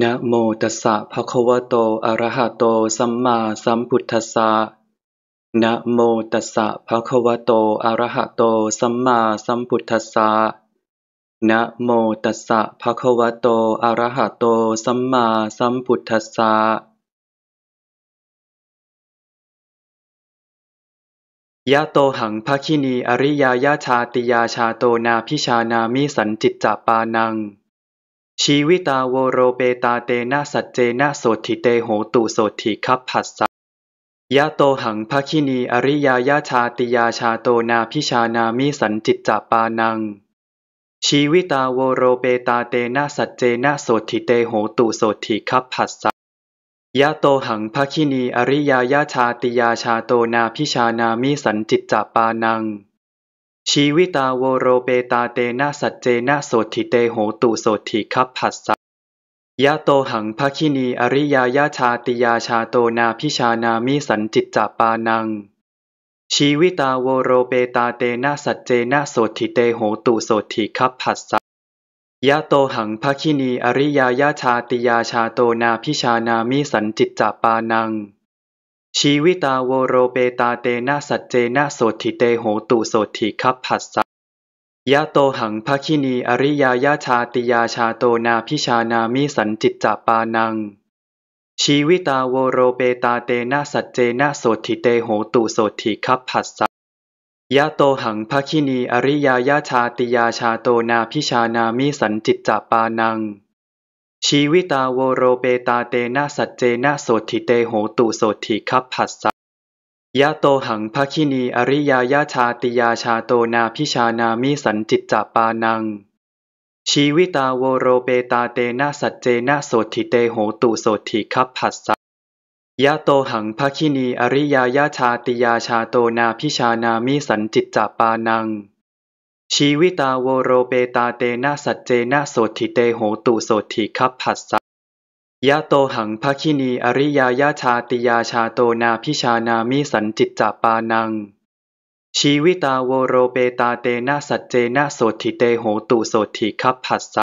นะโมตัสสะภะคะวะโตอะระหะโตสัมมาสัมพุทธัสสะนะโมตัสสะภะคะวะโตอะระหะโตสัมมาสัมพุทธัสสะนะโมตัสสะภะคะวะโตอะระหะโตสัมมาสัมพุทธัสสะยะโตหังภคินีอริยายาชาติยาชาโตนาพิชานามิสันจิตจปานังชีวิตาโวโรเปตาเตนะสัจเจนะโสติเตโหตุโสติคับผัสสะยะโตหังภคินีอริยายาชาติยาชาโตนาพิชานามิสันจิตจปานัง ชีวิตาโวโรเปตาเตนะสัจเจนะโสติเตโหตุโสติคับผัสสะยะโตหังภคินีอริยายาชาติยาชาโตนาพิชานามิสันจิตจปานังชีวิตาโวโรเปตาเตนะสัจเจนะโสติเตโหตุโสติคับผัสสะยะโตหังภคินีอริยายาชาติยาชาโตนาพิชานามิสันจิตจาปานัง ชีวิตาโวโรเปตาเตนะสัจเจนะโสติเตโหตุโสติคับผัสสะยะโตหังภคินีอริยายาชาติยาชาโตนาพิชานามิสันจิตจาปานังชีวิตาโวโรเปตาเตนะสัจเจนะโสติเตโหตุโสติคัพผัสสะยะโตหังภคินีอริยายาชาติยาชาโตนาพิชานามิสันจิตจาปานัง ชีวิตาโวโรเปตาเตนะสัจเจนะโสติเตโหตุโสติคัพผัสสะยะโตหังภคินีอริยายาชาติยาชาโตนาพิชานามิสันจิตจาปานังชีวิตาโวโรเปตาเตนะสัจเจนะโสติเตโหตุโสติคับผัสสะยะโตหังภะคินีอริยายาชาติยาชาโตนาพิชานามิสันจิตจปานัง ชีวิตาโวโรเปตาเตนะสัจเจนะโสติเตโหตุโสติคับผัสสะยะโตหังภะคินีอริยายาชาติยาชาโตนาพิชานามิสันจิตจปานังชีวิตาโวโรเปตาเตนะสัจเจนะโสติเตโหตุโสติคับผัสสะยะโตหังภคินีอริยายาชาติยาชาโตนาพิชานามิสันจิตจาปานัง ชีวิตาโวโรเปตาเตนะสัจเจนะโสติเตโหตุโสติคับผัสสะ